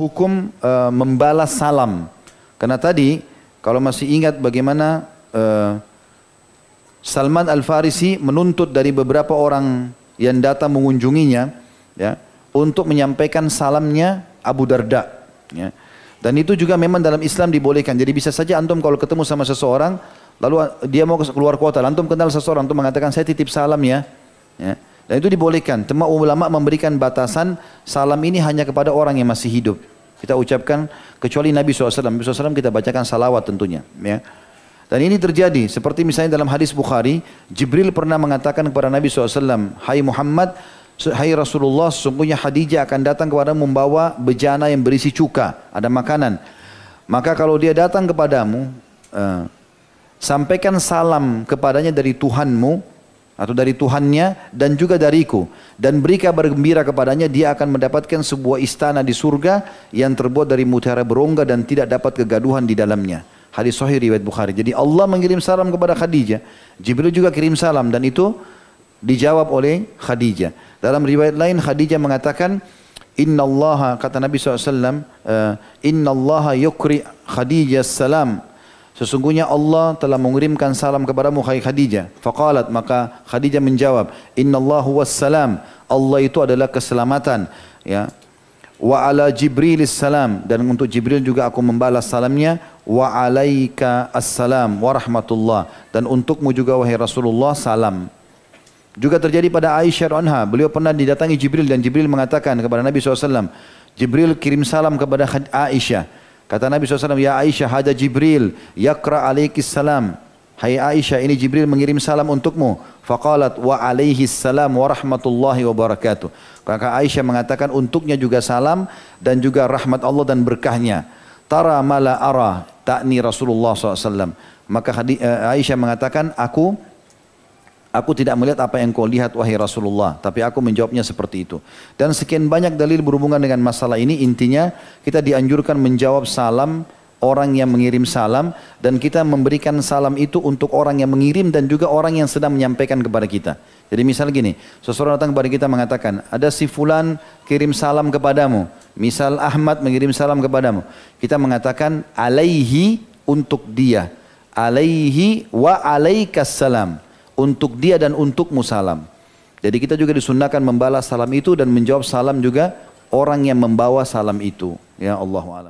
hukum uh, membalas salam. Karena tadi kalau masih ingat bagaimana uh, Salman Al-Farisi menuntut dari beberapa orang yang datang mengunjunginya ya, untuk menyampaikan salamnya Abu Darda. Ya. Dan itu juga memang dalam Islam dibolehkan. Jadi bisa saja antum kalau ketemu sama seseorang, lalu eh, dia mau keluar kota, antum kenal seseorang, antum mengatakan saya titip salam ya. ya. Dan itu dibolehkan. Cuma ulama memberikan batasan salam ini hanya kepada orang yang masih hidup. Kita ucapkan kecuali Nabi SAW. Nabi SAW kita bacakan salawat tentunya. Ya. Dan ini terjadi seperti misalnya dalam hadis Bukhari, Jibril pernah mengatakan kepada Nabi SAW, Hai Muhammad, Hai Rasulullah, sungguhnya Khadijah akan datang kepada membawa bejana yang berisi cuka, ada makanan. Maka kalau dia datang kepadamu, uh, sampaikan salam kepadanya dari Tuhanmu atau dari Tuhannya dan juga dariku dan beri kabar gembira kepadanya dia akan mendapatkan sebuah istana di surga yang terbuat dari mutiara berongga dan tidak dapat kegaduhan di dalamnya hadis sahih riwayat Bukhari jadi Allah mengirim salam kepada Khadijah Jibril juga kirim salam dan itu dijawab oleh Khadijah dalam riwayat lain Khadijah mengatakan Inna Allah kata Nabi SAW Inna Allah yukri Khadijah salam Sesungguhnya Allah telah mengirimkan salam kepadamu hai Khadijah. Faqalat maka Khadijah menjawab, "Innallahu wassalam." Allah itu adalah keselamatan, ya. Wa ala Jibril salam dan untuk Jibril juga aku membalas salamnya wa alaika assalam wa rahmatullah dan untukmu juga wahai Rasulullah salam. Juga terjadi pada Aisyah anha, beliau pernah didatangi Jibril dan Jibril mengatakan kepada Nabi SAW, Jibril kirim salam kepada Aisyah. Kata Nabi SAW, Ya Aisyah, hada Jibril, yakra alaikis salam. Hai Aisyah, ini Jibril mengirim salam untukmu. Faqalat wa alaihi salam wa rahmatullahi wa barakatuh. Kakak Aisyah mengatakan untuknya juga salam dan juga rahmat Allah dan berkahnya. Tara mala ara takni Rasulullah SAW. Maka eh, Aisyah mengatakan, aku Aku tidak melihat apa yang kau lihat wahai Rasulullah, tapi aku menjawabnya seperti itu. Dan sekian banyak dalil berhubungan dengan masalah ini, intinya kita dianjurkan menjawab salam orang yang mengirim salam dan kita memberikan salam itu untuk orang yang mengirim dan juga orang yang sedang menyampaikan kepada kita. Jadi misal gini, seseorang datang kepada kita mengatakan, ada si fulan kirim salam kepadamu. Misal Ahmad mengirim salam kepadamu. Kita mengatakan alaihi untuk dia. Alaihi wa alaikas salam. Untuk dia dan untukmu salam. Jadi kita juga disunahkan membalas salam itu dan menjawab salam juga orang yang membawa salam itu. Ya Allah alam.